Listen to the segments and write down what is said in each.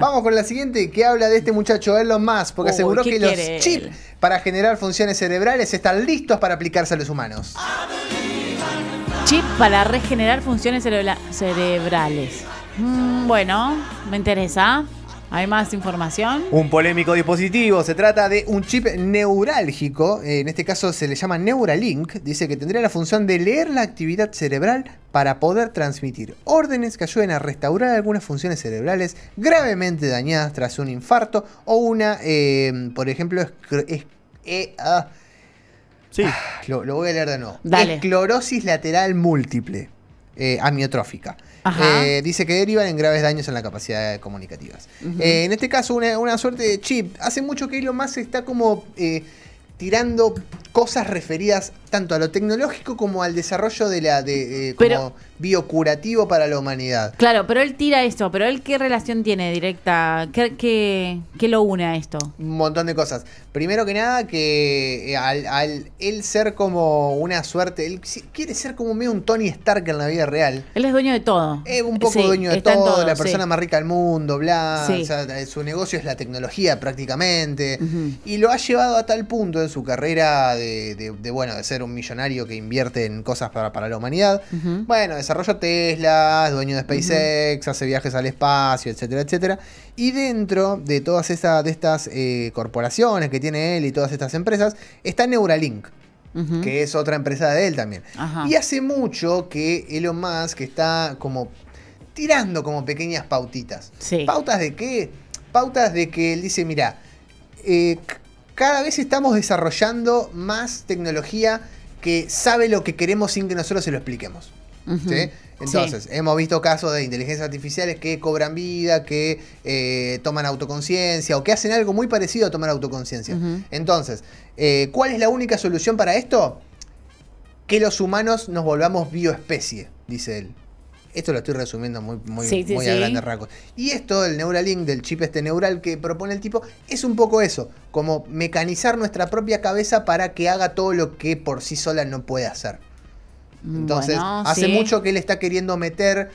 Vamos con la siguiente que habla de este muchacho Elon Musk, porque aseguró que los chips para generar funciones cerebrales están listos para aplicarse a los humanos. Chip para regenerar funciones cerebrales. Mm, bueno, me interesa. ¿Hay más información? Un polémico dispositivo. Se trata de un chip neurálgico. Eh, en este caso se le llama Neuralink. Dice que tendría la función de leer la actividad cerebral para poder transmitir órdenes que ayuden a restaurar algunas funciones cerebrales gravemente dañadas tras un infarto o una, eh, por ejemplo, eh, ah. sí. Ah, lo, voy a leer de nuevo. Dale. Esclerosis lateral múltiple. Eh, amiotrófica. Eh, dice que derivan en graves daños en la capacidad comunicativas. Eh, en este caso, una, suerte de chip. Hace mucho que Elon más está como tirando cosas referidas tanto a lo tecnológico como al desarrollo de la de, biocurativo para la humanidad. Claro, pero él tira esto, pero él qué relación tiene directa, qué, lo une a esto. Un montón de cosas. Primero que nada, que eh, al, al, él ser como una suerte, él quiere ser como medio un Tony Stark en la vida real. Él es dueño de todo. Es un poco dueño de todo, la persona más rica del mundo, bla. Eh, su negocio es la tecnología prácticamente. Y lo ha llevado a tal punto en su carrera de, bueno, de ser un millonario que invierte en cosas para, la humanidad. Bueno, es desarrolla Tesla, es dueño de SpaceX, hace viajes al espacio, etcétera, etcétera. Y dentro de todas estas eh, corporaciones que tiene él y todas estas empresas, está Neuralink. Que es otra empresa de él también. Y hace mucho que Elon Musk está como tirando como pequeñas pautitas. ¿Pautas de qué? Pautas de que él dice: mira, eh, cada vez estamos desarrollando más tecnología que sabe lo que queremos sin que nosotros se lo expliquemos. Entonces, hemos visto casos de inteligencias artificiales que cobran vida, que eh, toman autoconciencia o que hacen algo muy parecido a tomar autoconciencia. Entonces, eh, ¿cuál es la única solución para esto? Que los humanos nos volvamos bioespecie, dice él. Esto lo estoy resumiendo muy, muy, a grandes rasgos. Y esto, el Neuralink, del chip este neural que propone el tipo, es un poco eso, como mecanizar nuestra propia cabeza para que haga todo lo que por sí sola no puede hacer. Entonces, hace mucho que él está queriendo meter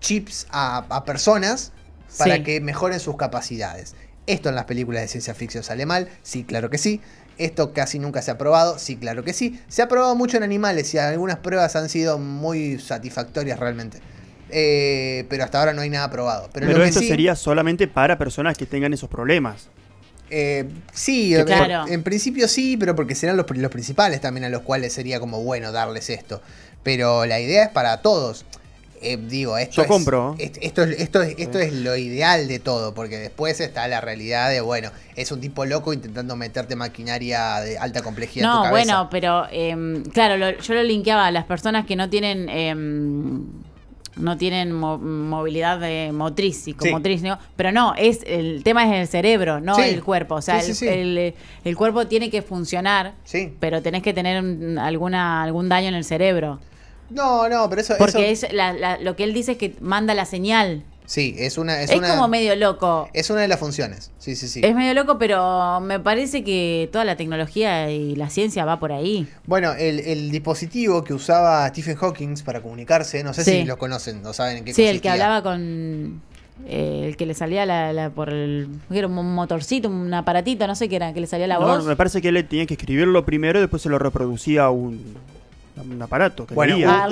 chips a, personas para que mejoren sus capacidades. Esto en las películas de ciencia ficción sale mal, sí, claro que sí. Esto casi nunca se ha probado, sí, claro que sí. Se ha probado mucho en animales y algunas pruebas han sido muy satisfactorias realmente. Eh, pero hasta ahora no hay nada probado. Pero, esto sería solamente para personas que tengan esos problemas. Eh, sí, eh, claro. en, principio sí, pero porque serán los principales también a los cuales sería como bueno darles esto. Pero la idea es para todos. Eh, digo, esto compro. esto, lo ideal de todo, porque después está la realidad de, bueno, es un tipo loco intentando meterte maquinaria de alta complejidad. No, bueno, pero em, claro, yo lo linkeaba a las personas que no tienen... Em, no tienen movilidad de motriz, y como pero no, es el tema es el cerebro, no el cuerpo. O sea, el, cuerpo tiene que funcionar, pero tenés que tener alguna, algún daño en el cerebro. No, no, pero eso. Porque es lo que él dice es que manda la señal. Sí, es una. Es, como medio loco. Es una de las funciones. Sí, sí, sí. Es medio loco, pero me parece que toda la tecnología y la ciencia va por ahí. Bueno, el, dispositivo que usaba Stephen Hawking para comunicarse, no sé si lo conocen, no saben en qué Sí, el que hablaba con. Eh, el que le salía la, por el. un motorcito, un aparatito, no sé qué era, que le salía la no, Me parece que él tenía que escribirlo primero y después se lo reproducía a un un aparato bueno, ah,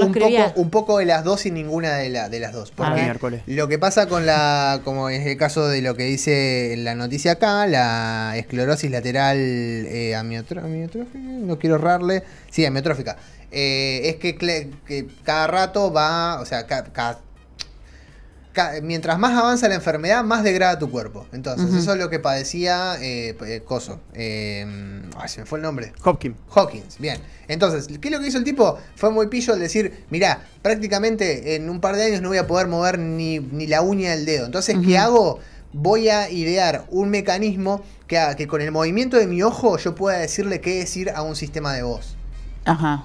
un, poco, de las dos y ninguna de, la, de las dos. Porque ah, lo que pasa con la, como es el caso de lo que dice la noticia acá, la esclerosis lateral eh, amiotrófica, no quiero errarle, sí, amiotrófica, eh, es que, cada rato va, o sea, cada mientras más avanza la enfermedad, más degrada tu cuerpo. Entonces, eso es lo que padecía eh, eh, Coso. Eh, se me fue el nombre. Hopkins. Hawkins, bien. Entonces, ¿qué es lo que hizo el tipo? Fue muy pillo al decir, mira, prácticamente en un par de años no voy a poder mover ni, la uña del dedo. Entonces, ¿qué hago? Voy a idear un mecanismo que, que con el movimiento de mi ojo yo pueda decirle qué decir a un sistema de voz.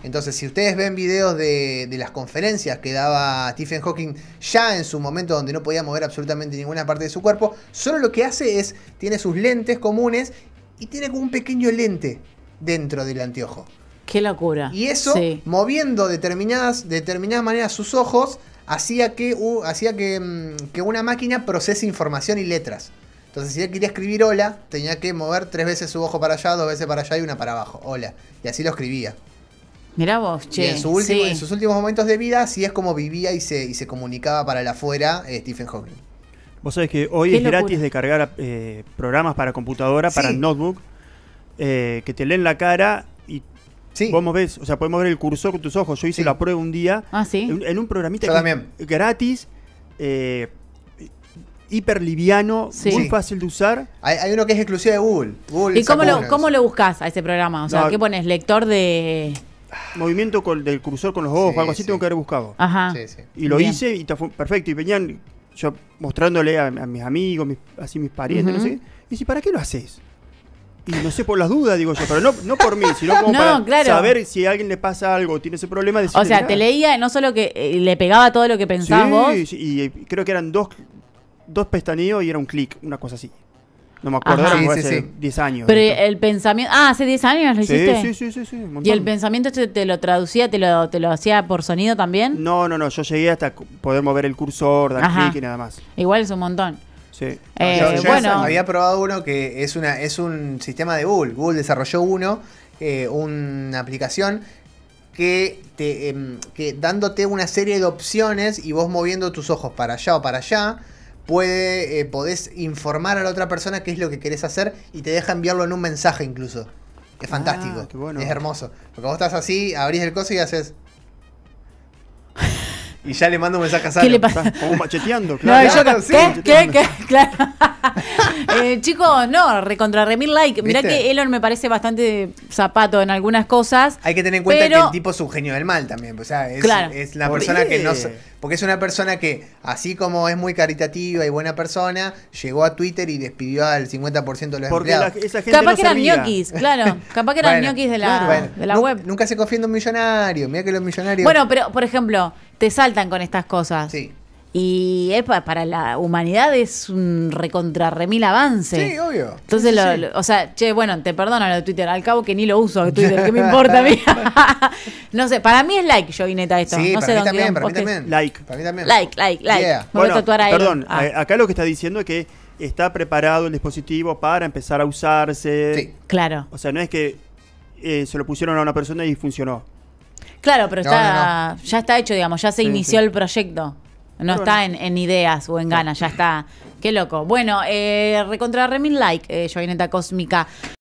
Entonces, si ustedes ven videos de, las conferencias que daba Stephen Hawking ya en su momento donde no podía mover absolutamente ninguna parte de su cuerpo, solo lo que hace es, tiene sus lentes comunes y tiene como un pequeño lente dentro del anteojo. Qué locura. Y eso, moviendo determinadas, de determinadas maneras sus ojos, hacía, que, hacía que, mm, que una máquina procese información y letras. Entonces, si él quería escribir hola, tenía que mover tres veces su ojo para allá, dos veces para allá y una para abajo. Hola. Y así lo escribía. Mira vos, che. en, sus últimos momentos de vida, sí es como vivía y se, comunicaba para la afuera eh, Stephen Hawking. Vos sabés que hoy es gratis de cargar eh, programas para computadora, para notebook, eh, que te leen la cara y sí. vos ves, o sea, podemos ver el cursor con tus ojos. Yo hice la prueba un día ah, en, un programita gratis hiper liviano, muy fácil de usar. Hay, uno que es exclusivo de Google. ¿Y cómo lo, cómo buscas a ese programa? O sea, ¿qué pones? ¿Lector de, movimiento del cursor con los ojos, algo así tengo que haber buscado. Ajá. y lo hice y perfecto. Y venían yo mostrándole a, mis amigos, así mis parientes, no sé Y dice, ¿para qué lo haces? Y no sé por las dudas, digo yo, pero no, no por mí, sino como para saber si a alguien le pasa algo, tiene ese problema. de o sea, te leía, no solo que eh, le pegaba todo lo que pensábamos y eh, creo que eran dos, dos pestañeos y era un clic, una cosa así. No me acuerdo, si hace 10 años. Pero el pensamiento. Ah, hace 10 años lo hiciste. Sí, sí, sí. sí, ¿Y el pensamiento este te lo traducía, te lo, te lo hacía por sonido también? No, no, no. Yo llegué hasta poder mover el cursor, dar clic y nada más. Igual es un montón. Sí. Eh, bueno. había probado uno que es, una, es un sistema de Google. Google desarrolló uno, eh, una aplicación que, te, em, que dándote una serie de opciones y vos moviendo tus ojos para allá o para allá puede, eh, podés informar a la otra persona qué es lo que querés hacer y te deja enviarlo en un mensaje incluso. Es ah, fantástico. Es hermoso. Porque vos estás así, abrís el coso y haces. Y ya le mando un mensaje a Sara. ¿Qué le pasa? Como macheteando, ¿Qué? ¿Qué? ¿Qué? Eh, chicos, no, recontra remil like. Mirá que Elon me parece bastante zapato en algunas cosas. Hay que tener en cuenta que el tipo es un genio del mal también. Pues, es, claro. es la persona que no. Porque es una persona que, así como es muy caritativa y buena persona, llegó a Twitter y despidió al 50% de los empleados. capaz que eran ñoquis, claro. Capaz que eran de la, web. Nunca se confía en un millonario. Mira que los millonarios. Bueno, pero por ejemplo, te saltan con estas cosas. Sí. Y para la humanidad es un recontrarremil avance. Sí, obvio. Entonces, o sea, che, bueno, te perdono lo de Twitter. Al cabo que ni lo uso Twitter, ¿qué me importa a mí? no sé, para mí es like, yo y neta esto. no sé dónde también, Like. Like, like, like. tatuar Perdón, ah. acá lo que está diciendo es que está preparado el dispositivo para empezar a usarse. Sí. Claro. O sea, no es que eh, se lo pusieron a una persona y funcionó. Claro, pero ya está hecho, digamos, ya se inició el proyecto. No está en, ideas o en ganas, ya está. Qué loco. Bueno, eh, recontra Remin Like, eh, Cósmica.